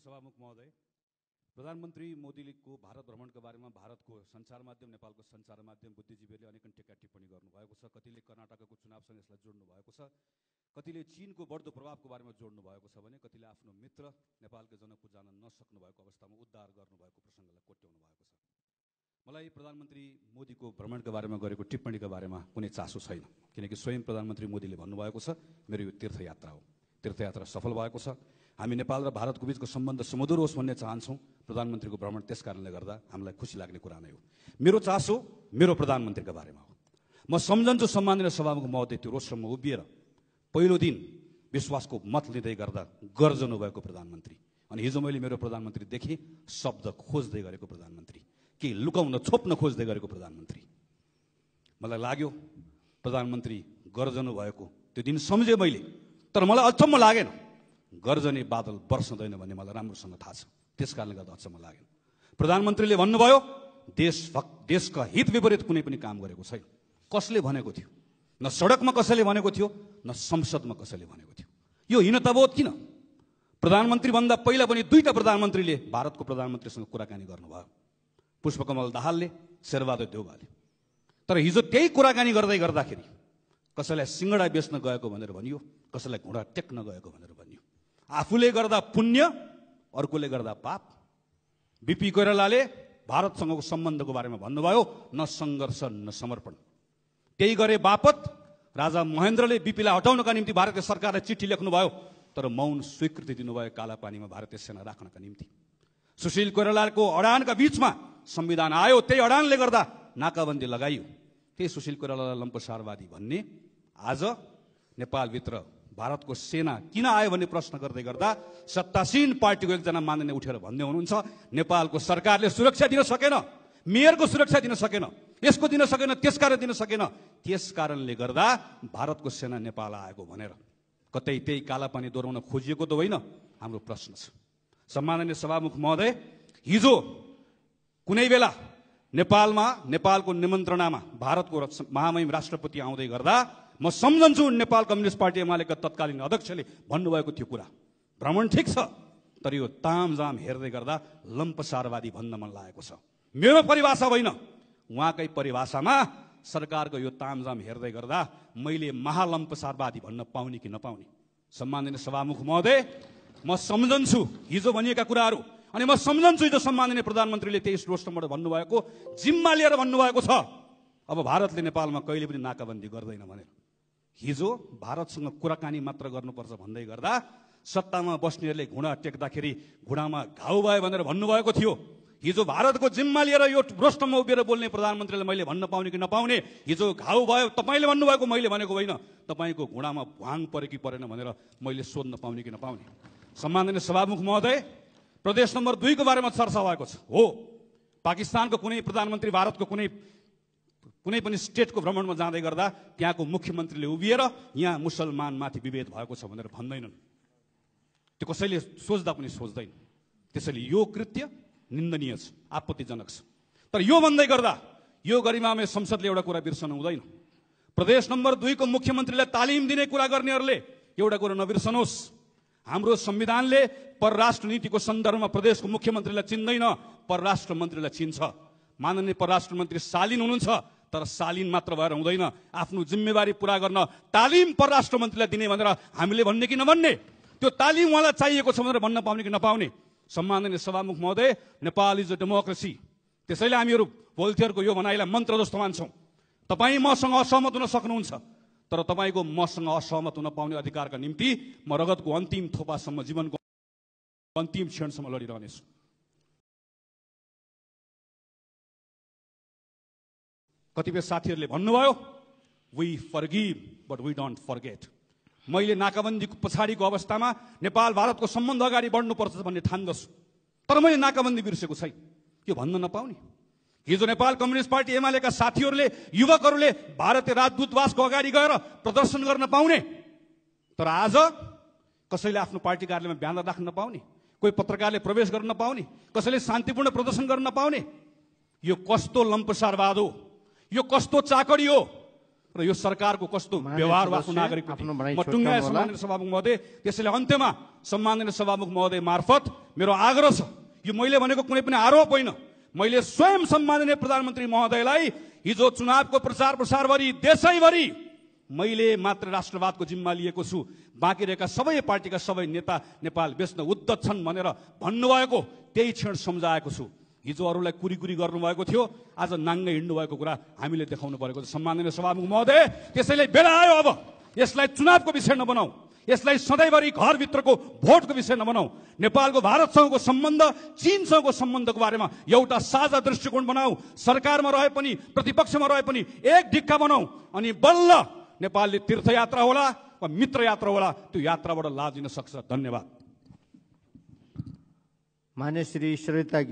सभामुख महोदय प्रधानमन्त्री मोदीको भारत भ्रमणको बारेमा भारतको सञ्चार माध्यम नेपालको सञ्चार माध्यम बुद्धिजीवीहरूले अनेकन टेक्का टिप्पणी गर्नुभएको छ कतिले कर्नाटकको चुनावसँग यसलाई जोड्नु भएको छ कतिले चिनको बढ्दो प्रभावको बारेमा जोड्नु भएको छ भने कतिले आफ्नो मित्र नेपालको जनकपुर जान नसक्नु भएको अवस्थामा उद्धार गर्नुभएको प्रसङ्गलाई कोट्याउनु भएको छ मलाई प्रधानमन्त्री मोदीको भ्रमणको बारेमा गरेको टिप्पणीको बारेमा कुनै चासो छैन किनकि स्वयं प्रधानमन्त्री मोदीले भन्नुभएको छ मेरो यो तीर्थयात्रा हो तीर्थयात्रा सफल भएको छ हामी नेपाल र भारतको बिचको सम्बन्ध सुमधुर होस् भन्ने चाहन्छौँ प्रधानमन्त्रीको भ्रमण त्यस कारणले गर्दा हामीलाई खुसी लाग्ने कुरा नै हो मेरो चासो मेरो प्रधानमन्त्रीको बारेमा हो म सम्झन्छु सम्माननीय सभामुख महोदय त्यो रोसम्म उभिएर पहिलो दिन विश्वासको मत लिँदै गर्दा गर्जनु भएको प्रधानमन्त्री अनि हिजो मैले मेरो प्रधानमन्त्री देखेँ शब्द खोज्दै गरेको प्रधानमन्त्री केही लुकाउन छोप्न खोज्दै गरेको प्रधानमन्त्री मलाई लाग्यो प्रधानमन्त्री गर्जनु भएको त्यो दिन सम्झेँ मैले तर मलाई अचम्म लागेन गर्जने बादल बर्सँदैन भन्ने मलाई राम्रोसँग थाहा छ त्यस कारणले गर्दा अचम्म लाग्यो प्रधानमन्त्रीले भन्नुभयो देश भक् देशका हित विपरीत कुनै पनि काम गरेको छैन कसले भनेको थियो न सडकमा कसैले भनेको थियो न संसदमा कसैले भनेको थियो यो हीनताबोध किन प्रधानमन्त्रीभन्दा पहिला पनि दुईवटा प्रधानमन्त्रीले भारतको प्रधानमन्त्रीसँग कुराकानी गर्नुभयो पुष्पकमल दाहालले शेरबहादुर देउवाले तर हिजो त्यही कुराकानी गर्दै गर्दाखेरि कसैलाई सिङ्गडा बेच्न गएको भनेर भनियो कसैलाई घुँडा टेक्न गएको भनेर आफूले गर्दा पुण्य अर्कोले गर्दा पाप बिपी कोइरालाले भारतसँगको सम्बन्धको बारेमा भन्नुभयो न सङ्घर्ष न समर्पण त्यही गरे बापत राजा महेन्द्रले बिपीलाई हटाउनका निम्ति भारतीय सरकारलाई चिठी लेख्नुभयो तर मौन स्वीकृति दिनुभयो कालापानीमा भारतीय सेना राख्नका निम्ति सुशील कोइरालाको अडानका बिचमा संविधान आयो त्यही अडानले गर्दा नाकाबन्दी लगाइयो त्यही सुशील कोइरालालाई लम्पसारवादी भन्ने आज नेपालभित्र भारतको सेना किन आयो भन्ने प्रश्न गर्दै गर्दा सत्तासीन पार्टीको एकजना माननीय उठेर भन्दै हुनुहुन्छ नेपालको सरकारले सुरक्षा दिन सकेन मेयरको सुरक्षा दिन सकेन यसको दिन सकेन त्यस कारण दिन सकेन त्यस कारणले गर्दा भारतको सेना नेपाल आएको भनेर कतै त्यही कालापानी दोहोऱ्याउन खोजिएको त होइन हाम्रो प्रश्न छ सम्माननीय सभामुख महोदय हिजो कुनै बेला नेपालमा नेपालको निमन्त्रणामा भारतको महामहिम राष्ट्रपति आउँदै गर्दा म सम्झन्छु नेपाल कम्युनिस्ट पार्टी एमालेका तत्कालीन अध्यक्षले भन्नुभएको थियो कुरा भ्रमण ठिक छ तर यो तामझाम हेर्दै गर्दा लम्पसारवादी भन्न मन लागेको छ मेरो परिभाषा होइन उहाँकै परिभाषामा सरकारको यो तामझाम हेर्दै गर्दा मैले महालम्पसारवादी भन्न पाउने कि नपाउने सम्माननीय सभामुख महोदय म सम्झन्छु हिजो भनिएका कुराहरू अनि म सम्झन्छु हिजो सम्माननीय प्रधानमन्त्रीले तेइस रोस्टमबाट भन्नुभएको जिम्मा लिएर भन्नुभएको छ अब भारतले नेपालमा कहिले पनि नाकाबन्दी गर्दैन भनेर हिजो भारतसँग कुराकानी मात्र गर्नुपर्छ भन्दै गर्दा सत्तामा बस्नेहरूले घुँडा टेक्दाखेरि घुँडामा घाउ भयो भनेर भन्नुभएको थियो हिजो भारतको जिम्मा लिएर यो भ्रष्टमा उभिएर बोल्ने प्रधानमन्त्रीले मैले भन्न पाउने कि नपाउने हिजो घाउ भयो तपाईँले भन्नुभएको मैले भनेको होइन तपाईँको घुँडामा भ्वाङ परे कि परेन भनेर मैले सोध्न पाउने कि नपाउने सम्माननीय सभामुख महोदय प्रदेश नम्बर दुईको बारेमा चर्चा भएको छ हो पाकिस्तानको कुनै प्रधानमन्त्री भारतको कुनै कुनै पनि स्टेटको भ्रमणमा जाँदै गर्दा त्यहाँको मुख्यमन्त्रीले उभिएर यहाँ मुसलमानमाथि विभेद भएको छ भनेर भन्दैनन् त्यो कसैले सोच्दा पनि सोच्दैन त्यसैले यो कृत्य निन्दनीय छ आपत्तिजनक छ तर यो भन्दै गर्दा यो गरिमामय संसदले एउटा कुरा बिर्सनु हुँदैन प्रदेश नम्बर दुईको मुख्यमन्त्रीलाई तालिम दिने कुरा गर्नेहरूले एउटा कुरा नबिर्सनुहोस् हाम्रो संविधानले परराष्ट्र नीतिको सन्दर्भमा प्रदेशको मुख्यमन्त्रीलाई चिन्दैन परराष्ट्र मन्त्रीलाई चिन्छ माननीय परराष्ट्र मन्त्री शालिन हुनुहुन्छ तर सालिन मात्र भएर हुँदैन आफ्नो जिम्मेवारी पुरा गर्न तालिम परराष्ट्र मन्त्रीलाई दिने भनेर हामीले भन्ने कि नभन्ने त्यो तालिम उहाँलाई चाहिएको छ भनेर भन्न पाउने कि नपाउने सम्माननीय सभामुख महोदय नेपाल इज अ डेमोक्रेसी त्यसैले हामीहरू भोल्थियरको यो भनाइलाई मन्त्र जस्तो मान्छौँ तपाईँ मसँग असहमत हुन सक्नुहुन्छ तर तपाईँको मसँग असहमत हुन पाउने अधिकारका निम्ति म रगतको अन्तिम थोपासम्म जीवनको अन्तिम क्षणसम्म लडिरहनेछु कतिपय साथीहरूले भन्नुभयो we forgive but we don't forget मैले नाकाबन्दीको पछाडिको अवस्थामा नेपाल भारतको सम्बन्ध अगाडि बढ्नुपर्छ भन्ने ठान्दछु तर मैले नाकाबन्दी बिर्सेको छैन यो भन्न नपाउने हिजो नेपाल कम्युनिस्ट पार्टी एमालेका साथीहरूले युवकहरूले भारतीय राजदूतवासको अगाडि गएर प्रदर्शन गर्न पाउने तर आज कसैले आफ्नो पार्टी कार्यालयमा ब्यानर राख्न नपाउने कोही पत्रकारले प्रवेश गर्न नपाउने कसैले शान्तिपूर्ण प्रदर्शन गर्न नपाउने यो कस्तो लम्पसारवाद हो यो कस्तो चाकडी हो र यो सरकारको कस्तो व्यवहार वा नागरिक म टुङ्गा सम्मानित सभामुख महोदय त्यसैले अन्त्यमा सम्माननीय सभामुख महोदय मार्फत मेरो आग्रह छ यो मैले भनेको कुनै पनि आरोप होइन मैले स्वयं सम्माननीय प्रधानमन्त्री महोदयलाई हिजो चुनावको प्रचार प्रसारभरि देशैभरि मैले मात्र राष्ट्रवादको जिम्मा लिएको छु बाँकी रहेका सबै पार्टीका सबै नेता नेपाल बेच्न उद्धत छन् भनेर भन्नुभएको त्यही क्षण सम्झाएको छु हिजो अरूलाई कुरी कुरी गर्नुभएको थियो आज हिँड्नु भएको कुरा हामीले देखाउनु परेको छ सम्माननीय सभामुख महोदय त्यसैले बेला आयो अब यसलाई चुनावको विषय नबनाऊ यसलाई सधैँभरि घरभित्रको भोटको विषय नबनाऊ नेपालको भारतसँगको सम्बन्ध चिनसँगको सम्बन्धको बारेमा एउटा साझा दृष्टिकोण बनाऊ सरकारमा रहे पनि प्रतिपक्षमा रहे पनि एक ढिक्का बनाऊ अनि बल्ल नेपालले तीर्थयात्रा होला वा मित्र यात्रा होला त्यो यात्राबाट लाजिन सक्छ धन्यवाद मान्य श्री श्रेता